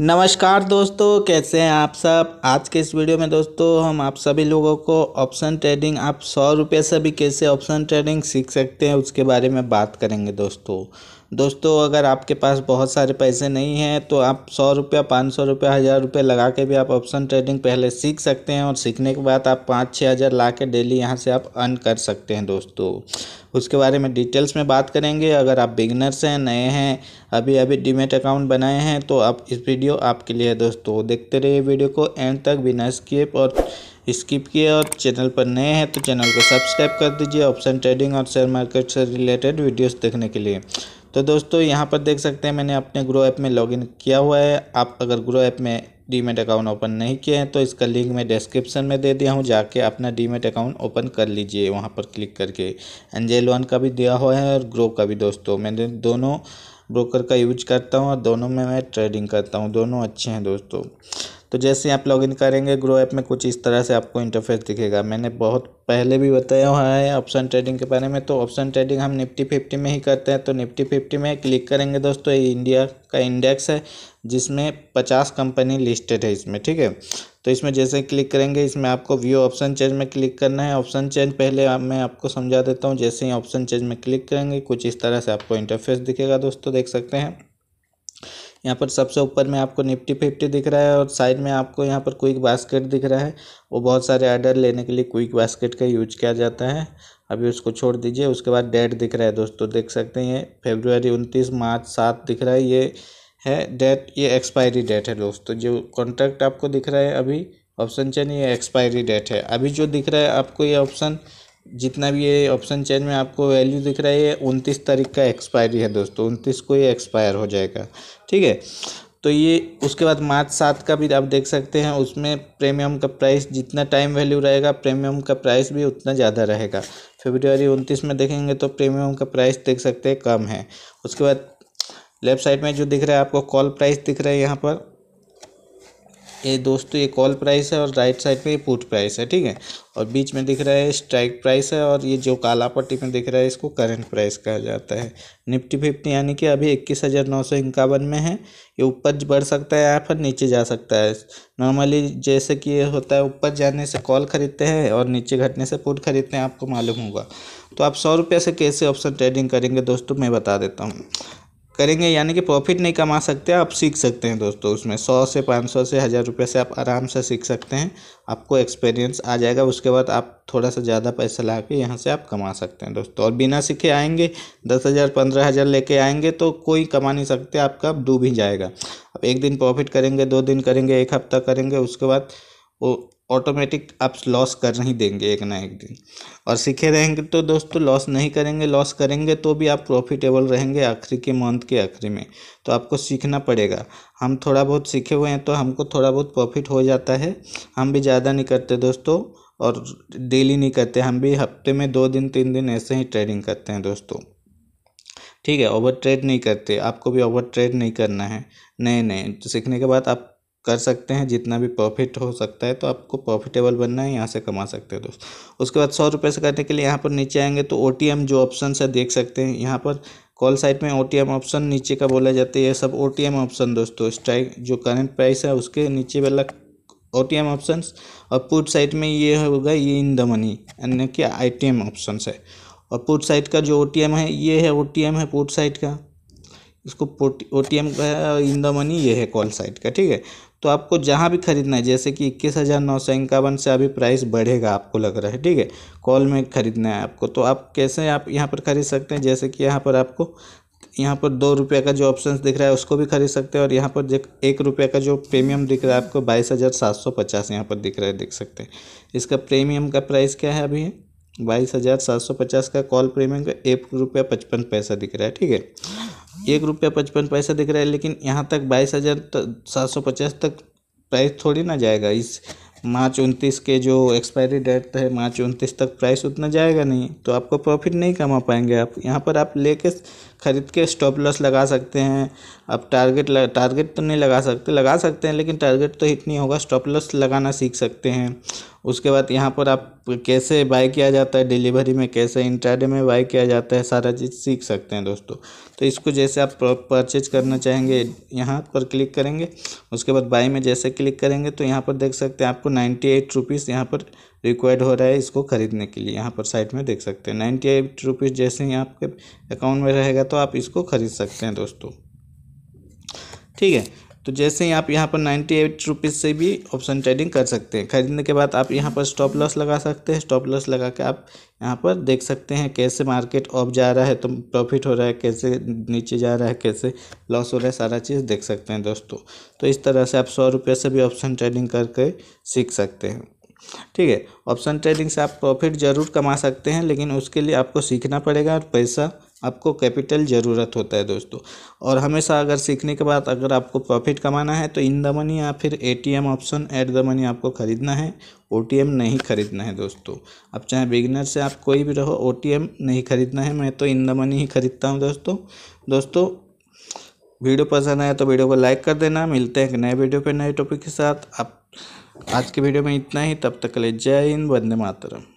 नमस्कार दोस्तों कैसे हैं आप सब आज के इस वीडियो में दोस्तों हम आप सभी लोगों को ऑप्शन ट्रेडिंग आप सौ रुपये से भी कैसे ऑप्शन ट्रेडिंग सीख सकते हैं उसके बारे में बात करेंगे दोस्तों दोस्तों अगर आपके पास बहुत सारे पैसे नहीं हैं तो आप सौ रुपया पाँच सौ रुपया हज़ार रुपये लगा के भी आप ऑप्शन ट्रेडिंग पहले सीख सकते हैं और सीखने के बाद आप पाँच छः हज़ार ला के डेली यहाँ से आप अर्न कर सकते हैं दोस्तों उसके बारे में डिटेल्स में बात करेंगे अगर आप बिगनर्स हैं नए हैं अभी अभी डीमेट अकाउंट बनाए हैं तो आप इस वीडियो आपके लिए है दोस्तों देखते रहिए वीडियो को एंड तक बिना स्किप और स्किप किए और चैनल पर नए हैं तो चैनल को सब्सक्राइब कर दीजिए ऑप्शन ट्रेडिंग और शेयर मार्केट से रिलेटेड वीडियोस देखने के लिए तो दोस्तों यहाँ पर देख सकते हैं मैंने अपने ग्रो ऐप में लॉगिन किया हुआ है आप अगर ग्रो ऐप में डीमेट अकाउंट ओपन नहीं किए हैं तो इसका लिंक मैं डिस्क्रिप्शन में दे दिया हूँ जाके अपना डीमेट अकाउंट ओपन कर लीजिए वहाँ पर क्लिक करके एंजेल वन का भी दिया हुआ है और ग्रो का भी दोस्तों मैंने दोनों ब्रोकर का यूज करता हूँ और दोनों में मैं ट्रेडिंग करता हूँ दोनों अच्छे हैं दोस्तों तो जैसे आप लॉगिन करेंगे ग्रो ऐप में कुछ इस तरह से आपको इंटरफेस दिखेगा मैंने बहुत पहले भी बताया हुआ है ऑप्शन ट्रेडिंग के बारे में तो ऑप्शन ट्रेडिंग हम निफ्टी फिफ्टी में ही करते हैं तो निफ्टी फिफ्टी में क्लिक करेंगे दोस्तों ये इंडिया का इंडेक्स है जिसमें पचास कंपनी लिस्टेड है इसमें ठीक है तो इसमें जैसे क्लिक करेंगे इसमें आपको व्यू ऑप्शन चेंज में क्लिक करना है ऑप्शन चेंज पहले आप, मैं आपको समझा देता हूँ जैसे ही ऑप्शन चेंज में क्लिक करेंगे कुछ इस तरह से आपको इंटरफेस दिखेगा दोस्तों देख सकते हैं यहाँ पर सबसे ऊपर में आपको निफ्टी फिफ्टी दिख रहा है और साइड में आपको यहाँ पर क्विक बास्केट दिख रहा है वो बहुत सारे ऑर्डर लेने के लिए क्विक बास्केट का यूज किया जाता है अभी उसको छोड़ दीजिए उसके बाद डेट दिख रहा है दोस्तों देख सकते हैं ये उनतीस मार्च सात दिख रहा है ये है डेट ये एक्सपायरी डेट है दोस्तों जो कॉन्ट्रैक्ट आपको दिख रहा है अभी ऑप्शन चेन ये एक्सपायरी डेट है अभी जो दिख रहा है आपको ये ऑप्शन जितना भी ये ऑप्शन चेंज में आपको वैल्यू दिख रहा है ये उनतीस तारीख का एक्सपायरी है दोस्तों उनतीस को ये एक्सपायर हो जाएगा ठीक है तो ये उसके बाद मार्च सात का भी आप देख सकते हैं उसमें प्रीमियम का प्राइस जितना टाइम वैल्यू रहेगा प्रीमियम का प्राइस भी उतना ज़्यादा रहेगा फेब्रुवरी उनतीस में देखेंगे तो प्रीमियम का प्राइस देख सकते हैं कम है उसके बाद लेफ्ट साइड में जो दिख रहा है आपको कॉल प्राइस दिख रहा है यहाँ पर ये दोस्तों ये कॉल प्राइस है और राइट साइड पे ये पुट प्राइस है ठीक है और बीच में दिख रहा है स्ट्राइक प्राइस है और ये जो काला पट्टी में दिख रहा है इसको करंट प्राइस कहा जाता है निफ्टी फिफ्टी यानी कि अभी इक्कीस हज़ार नौ सौ इक्यावन में है ये ऊपर बढ़ सकता है यहाँ पर नीचे जा सकता है नॉर्मली जैसे कि ये होता है ऊपर जाने से कॉल खरीदते हैं और नीचे घटने से पुट खरीदते हैं आपको मालूम होगा तो आप सौ रुपये से कैसे ऑप्शन ट्रेडिंग करेंगे दोस्तों मैं बता देता हूँ करेंगे यानी कि प्रॉफिट नहीं कमा सकते आप सीख सकते हैं दोस्तों उसमें सौ से पाँच सौ से हज़ार रुपये से आप आराम से सीख सकते हैं आपको एक्सपीरियंस आ जाएगा उसके बाद आप थोड़ा सा ज़्यादा पैसा ला के यहाँ से आप कमा सकते हैं दोस्तों और बिना सीखे आएंगे दस हज़ार पंद्रह हज़ार लेके आएंगे तो कोई कमा नहीं सकते आपका डूब ही जाएगा आप एक दिन प्रॉफिट करेंगे दो दिन करेंगे एक हफ्ता करेंगे उसके बाद वो ऑटोमेटिक आप लॉस कर ही देंगे एक ना एक दिन और सीखे रहेंगे तो दोस्तों तो लॉस नहीं करेंगे लॉस करेंगे तो भी आप प्रॉफिटेबल रहेंगे आखिरी के मंथ के आखिरी में तो आपको सीखना पड़ेगा हम थोड़ा बहुत सीखे हुए हैं तो हमको थोड़ा बहुत प्रॉफिट हो जाता है हम भी ज़्यादा नहीं करते दोस्तों और डेली नहीं करते हम भी हफ्ते में दो दिन तीन दिन ऐसे ही ट्रेडिंग करते हैं दोस्तों ठीक है ओवर ट्रेड नहीं करते आपको भी ओवर ट्रेड नहीं करना है नहीं नहीं तो सीखने के बाद आप कर सकते हैं जितना भी प्रॉफिट हो सकता है तो आपको प्रॉफिटेबल बनना है यहाँ से कमा सकते हैं दोस्त उसके बाद सौ रुपये से करने के लिए यहाँ पर नीचे आएंगे तो ओ जो ऑप्शन है देख सकते हैं यहाँ पर कॉल साइट में ओ ऑप्शन नीचे का बोला जाता है ये सब ओ ऑप्शन दोस्तों स्ट्राइक जो करंट प्राइस है उसके नीचे वाला ओ टी एम ऑप्शन और पुट साइट में ये होगा ये इन द मनी यानी कि आई टी एम ऑप्शन है और पुट साइट का जो ओ टी एम है ये है ओ टी एम है पुट साइट का इसको ओ टी एम का है इन द मनी ये है कॉल साइट का ठीक है तो आपको जहाँ भी खरीदना है जैसे कि इक्कीस हज़ार नौ सौ इक्यावन से अभी प्राइस बढ़ेगा आपको लग रहा है ठीक है कॉल में ख़रीदना है आपको तो आप कैसे आप यहाँ पर ख़रीद सकते हैं जैसे कि यहाँ पर आपको यहाँ पर दो रुपये का जो ऑप्शन दिख रहा है उसको भी खरीद सकते हैं और यहाँ पर एक रुपये का जो प्रीमियम दिख रहा है आपको बाईस हज़ार सात सौ पचास यहाँ पर दिख रहा है देख सकते हैं इसका प्रीमियम का प्राइस क्या है अभी बाईस हज़ार सात सौ पचास का कॉल प्रीमियम का एक रुपया पचपन पैसा दिख रहा है ठीक है एक रुपया पचपन पैसा दिख रहा है लेकिन यहाँ तक बाईस हज़ार सात सौ पचास तक प्राइस थोड़ी ना जाएगा इस मार्च उनतीस के जो एक्सपायरी डेट है मार्च उनतीस तक प्राइस उतना जाएगा नहीं तो आपको प्रॉफिट नहीं कमा पाएंगे आप यहाँ पर आप लेके ख़रीद के स्टॉप लॉस लगा सकते हैं अब टारगेट टारगेट तो नहीं लगा सकते लगा सकते हैं लेकिन टारगेट तो हिट नहीं होगा स्टॉप लॉस लगाना सीख सकते हैं उसके बाद यहाँ पर आप कैसे बाय किया जाता है डिलीवरी में कैसे इंटरडे में बाय किया जाता है सारा चीज़ सीख सकते हैं दोस्तों तो इसको जैसे आप परचेज करना चाहेंगे यहाँ पर क्लिक करेंगे उसके बाद बाई में जैसे क्लिक करेंगे तो यहाँ पर देख सकते हैं आपको नाइन्टी एट रुपीज़ यहाँ पर रिक्वायर्ड हो रहा है इसको ख़रीदने के लिए यहाँ पर साइड में देख सकते हैं नाइन्टी एट रुपीज़ जैसे ही आपके अकाउंट में रहेगा तो आप इसको ख़रीद सकते हैं दोस्तों ठीक है तो जैसे ही आप यहाँ पर नाइन्टी एट रुपीज़ से भी ऑप्शन ट्रेडिंग कर सकते हैं खरीदने के बाद आप यहाँ पर स्टॉप लॉस लगा सकते हैं स्टॉप लॉस लगा के आप यहाँ पर देख सकते हैं कैसे मार्केट ऑफ जा रहा है तो प्रॉफिट हो रहा है कैसे नीचे जा रहा है कैसे लॉस हो रहा है सारा चीज़ देख सकते हैं दोस्तों तो इस तरह से आप सौ रुपये से भी ऑप्शन ट्रेडिंग करके सीख सकते हैं ठीक है ऑप्शन ट्रेडिंग से आप प्रॉफिट ज़रूर कमा सकते हैं लेकिन उसके लिए आपको सीखना पड़ेगा और पैसा आपको कैपिटल ज़रूरत होता है दोस्तों और हमेशा अगर सीखने के बाद अगर आपको प्रॉफिट कमाना है तो इन द मनी या फिर ATM option at the money आपको ख़रीदना है ओटीएम नहीं ख़रीदना है दोस्तों अब चाहे बिगिनर से आप कोई भी रहो ओटीएम नहीं ख़रीदना है मैं तो इन द मनी ही ख़रीदता हूँ दोस्तों दोस्तों वीडियो पसंद आया तो वीडियो को लाइक कर देना मिलते हैं एक नए वीडियो पर नए टॉपिक के साथ आप आज के वीडियो में इतना ही तब तक के लिए जय हिंद वंदे मातरम